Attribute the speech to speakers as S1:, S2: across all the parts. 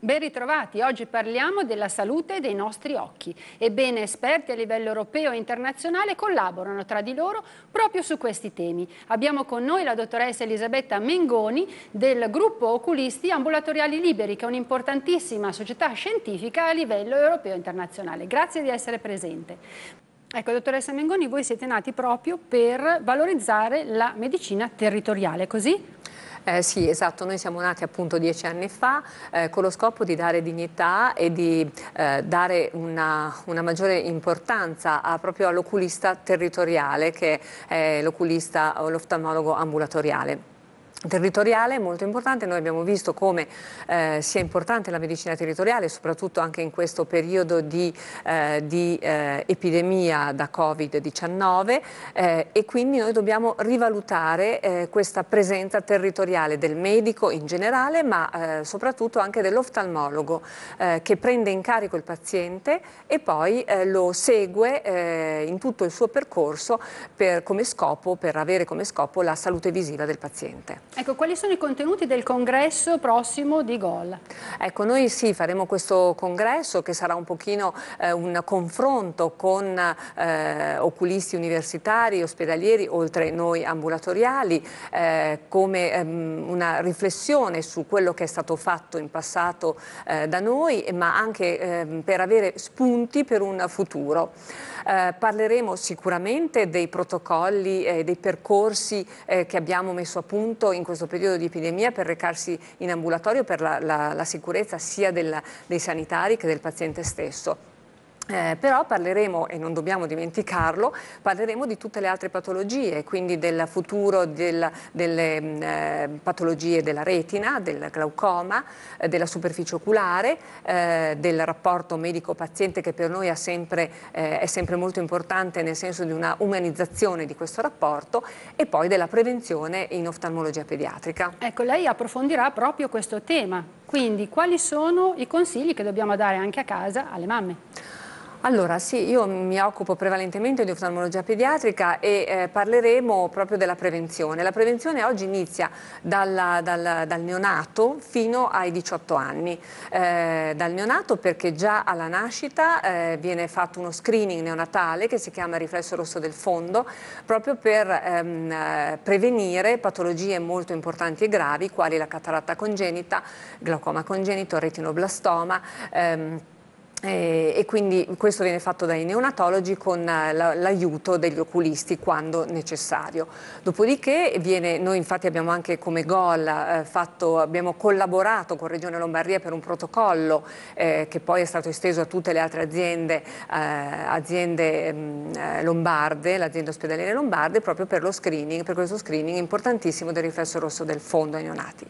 S1: Ben ritrovati, oggi parliamo della salute dei nostri occhi. Ebbene, esperti a livello europeo e internazionale collaborano tra di loro proprio su questi temi. Abbiamo con noi la dottoressa Elisabetta Mengoni del gruppo Oculisti Ambulatoriali Liberi, che è un'importantissima società scientifica a livello europeo e internazionale. Grazie di essere presente. Ecco, dottoressa Mengoni, voi siete nati proprio per valorizzare la medicina territoriale, così? Eh, sì, esatto, noi siamo nati appunto dieci anni fa eh, con
S2: lo scopo di dare dignità e di eh, dare una, una, maggiore importanza a, proprio all'oculista territoriale che è l'oculista o l'oftalmologo ambulatoriale territoriale è molto importante, noi abbiamo visto come eh, sia importante la medicina territoriale, soprattutto anche in questo periodo di, eh, di eh, epidemia da Covid-19 eh, e quindi noi dobbiamo rivalutare eh, questa presenza territoriale del medico in generale, ma eh, soprattutto anche dell'oftalmologo che prende in carico il paziente e poi lo segue in tutto il suo percorso per, come scopo, per avere come scopo la salute visiva del paziente.
S1: Ecco, quali sono i contenuti del congresso prossimo di GOL?
S2: Ecco, noi sì, faremo questo congresso che sarà un pochino eh, un confronto con eh, oculisti universitari, ospedalieri, oltre noi ambulatoriali, eh, come ehm, una riflessione su quello che è stato fatto in passato eh, da noi, ma anche ehm, per avere spunti per un futuro. Eh, parleremo sicuramente dei protocolli, e dei percorsi eh, che abbiamo messo a punto in in questo periodo di epidemia per recarsi in ambulatorio per la, la, la sicurezza sia della, dei sanitari che del paziente stesso. Eh, però parleremo, e non dobbiamo dimenticarlo, parleremo di tutte le altre patologie, quindi del futuro del, delle mm, eh, patologie della retina, del glaucoma, eh, della superficie oculare, eh, del rapporto medico-paziente che per noi sempre, eh, è sempre molto importante nel senso di una umanizzazione di questo rapporto e poi della prevenzione
S1: in oftalmologia pediatrica. Ecco, lei approfondirà proprio questo tema, quindi quali sono i consigli che dobbiamo dare anche a casa alle mamme?
S2: Allora sì, io mi occupo prevalentemente di oftalmologia pediatrica e eh, parleremo proprio della prevenzione. La prevenzione oggi inizia dalla, dal, dal, neonato fino ai 18 anni. Eh, dal neonato perché già alla nascita eh, viene fatto uno screening neonatale che si chiama riflesso rosso del fondo proprio per ehm, eh, prevenire patologie molto importanti e gravi quali la cataratta congenita, glaucoma congenito, retinoblastoma. Ehm, eh, e quindi questo viene fatto dai neonatologi con eh, l'aiuto degli oculisti quando necessario. Dopodiché viene, noi infatti abbiamo anche come GOL eh, fatto, abbiamo collaborato con Regione Lombardia per un protocollo eh, che poi è stato esteso a tutte le altre aziende, eh, aziende mh, mm, eh, lombarde, l'azienda ospedaliere lombarde, proprio per lo screening, per questo screening importantissimo del riflesso rosso del fondo ai neonati.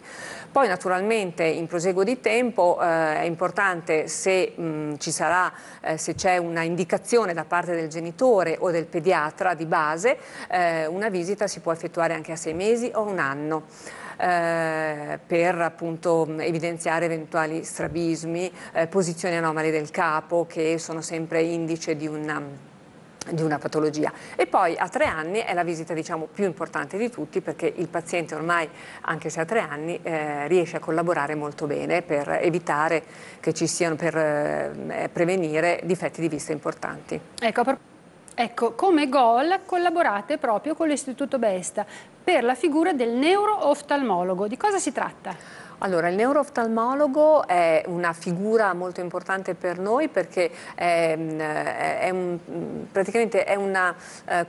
S2: Poi naturalmente in proseguo di tempo è importante se mh, mm, ci sarà, eh, se c'è una indicazione da parte del genitore o del pediatra di base, eh, una visita si può effettuare anche a sei mesi o un anno. Eh, per appunto evidenziare eventuali strabismi, eh, posizioni anomali del capo che sono sempre indice di un di una patologia. E poi a tre anni è la visita diciamo, più importante di tutti perché il paziente ormai, anche se ha tre anni, eh, riesce a collaborare molto bene per evitare che ci siano, per eh, prevenire difetti di vista importanti.
S1: Ecco, per... ecco, come goal collaborate proprio con l'Istituto Besta per la figura del neuro-oftalmologo. Di cosa si tratta?
S2: Allora, il neurooftalmologo è una figura molto importante per noi perché ehm, è, è un, praticamente è, una, eh,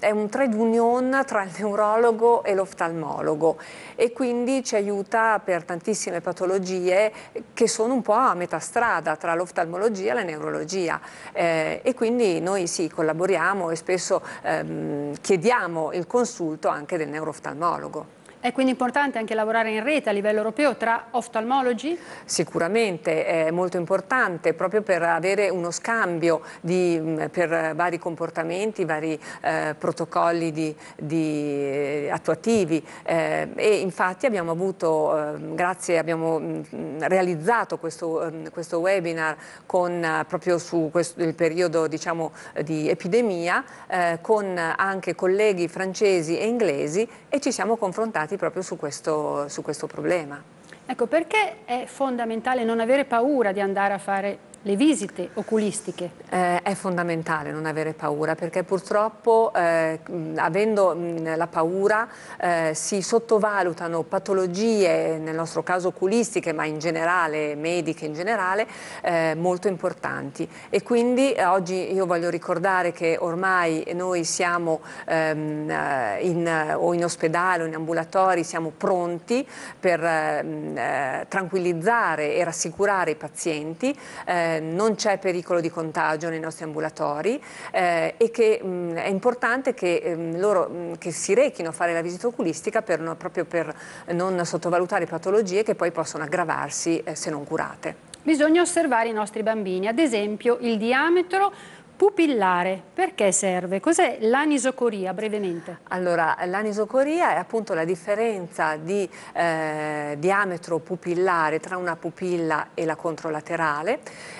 S2: è un trade union tra il neurologo e l'oftalmologo e quindi ci aiuta per tantissime patologie che sono un po' a metà strada tra l'oftalmologia e la neurologia eh, e quindi noi sì, collaboriamo e spesso ehm, chiediamo il consulto anche del neurooftalmologo.
S1: È quindi importante anche lavorare in rete a livello europeo tra oftalmologi?
S2: Sicuramente è molto importante proprio per avere uno scambio di, per vari comportamenti, vari eh, protocolli di, di eh, attuativi eh, e infatti abbiamo avuto, eh, grazie, abbiamo mh, realizzato questo, mh, ehm, questo, webinar con, eh, proprio su questo, il periodo diciamo, di epidemia eh, con anche colleghi francesi e inglesi e ci siamo confrontati concentrati proprio su questo, su questo problema.
S1: Ecco, perché è fondamentale non avere paura di andare a fare le visite oculistiche? Eh, è fondamentale non
S2: avere paura perché purtroppo eh, avendo mh, la paura eh, si sottovalutano patologie, nel nostro caso oculistiche ma in generale mediche in generale, eh, molto importanti e quindi eh, oggi io voglio ricordare che ormai noi siamo ehm, eh, in, o in ospedale o in ambulatori, siamo pronti per tranquillizzare e rassicurare i pazienti. Eh, non c'è pericolo di contagio nei nostri ambulatori eh, e che mh, è importante che mh, ehm, loro mh, che si rechino a fare la visita oculistica per, no, proprio per non sottovalutare patologie che poi possono aggravarsi eh, se non
S1: curate. Bisogna osservare i nostri bambini, ad esempio il diametro Pupillare, perché serve? Cos'è l'anisocoria brevemente? Allora, l'anisocoria è appunto
S2: la differenza di eh, diametro pupillare tra una pupilla e la controlaterale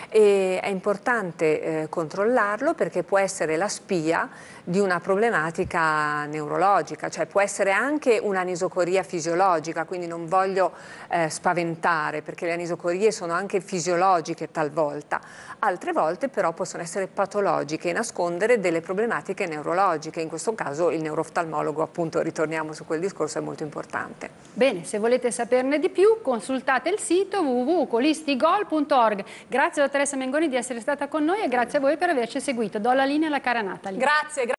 S2: e è importante eh, controllarlo perché può essere la spia di una problematica neurologica, cioè può essere anche un'anisocoria fisiologica, quindi non voglio eh, spaventare perché le anisocorie sono anche fisiologiche talvolta, altre volte però possono essere patologiche psicologiche e nascondere delle problematiche neurologiche. In questo caso il neuroftalmologo, appunto, ritorniamo su quel discorso, è molto importante.
S1: Bene, se volete saperne di più, consultate il sito www.colistigol.org. Grazie dottoressa Mengoni di essere stata con noi e grazie a voi per averci seguito. Do la linea alla cara Natalie. Grazie. grazie.